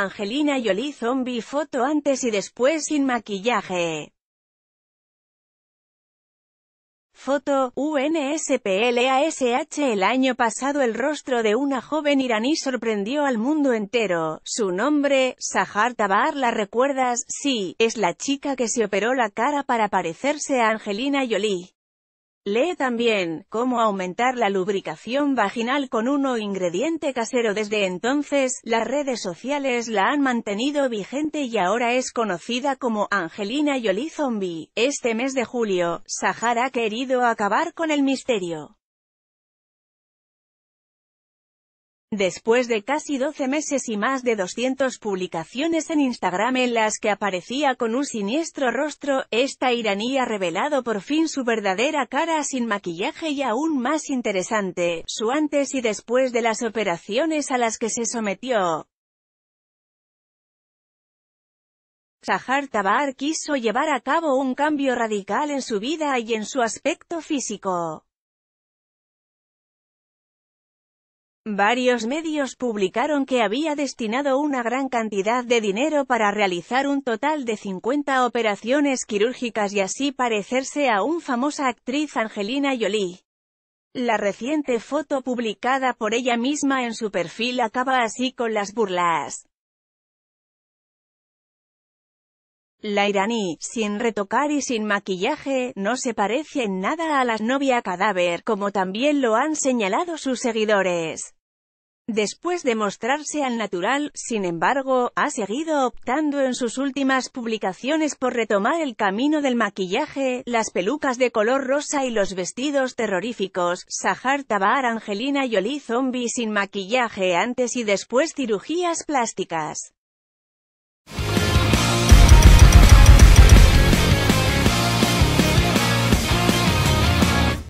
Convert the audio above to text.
Angelina Jolie Zombie foto antes y después sin maquillaje. Foto, UNSPLASH El año pasado el rostro de una joven iraní sorprendió al mundo entero. Su nombre, Sahar Tabar, ¿la recuerdas? Sí, es la chica que se operó la cara para parecerse a Angelina Jolie. Lee también, cómo aumentar la lubricación vaginal con uno ingrediente casero. Desde entonces, las redes sociales la han mantenido vigente y ahora es conocida como Angelina Jolie Zombie. Este mes de julio, Sahara ha querido acabar con el misterio. Después de casi 12 meses y más de 200 publicaciones en Instagram en las que aparecía con un siniestro rostro, esta iraní ha revelado por fin su verdadera cara sin maquillaje y aún más interesante, su antes y después de las operaciones a las que se sometió. Sahar Tabar quiso llevar a cabo un cambio radical en su vida y en su aspecto físico. Varios medios publicaron que había destinado una gran cantidad de dinero para realizar un total de 50 operaciones quirúrgicas y así parecerse a una famosa actriz Angelina Jolie. La reciente foto publicada por ella misma en su perfil acaba así con las burlas. La iraní, sin retocar y sin maquillaje, no se parece en nada a la novia cadáver, como también lo han señalado sus seguidores. Después de mostrarse al natural, sin embargo, ha seguido optando en sus últimas publicaciones por retomar el camino del maquillaje, las pelucas de color rosa y los vestidos terroríficos. Sahar Tabar Angelina Jolie zombie sin maquillaje antes y después cirugías plásticas.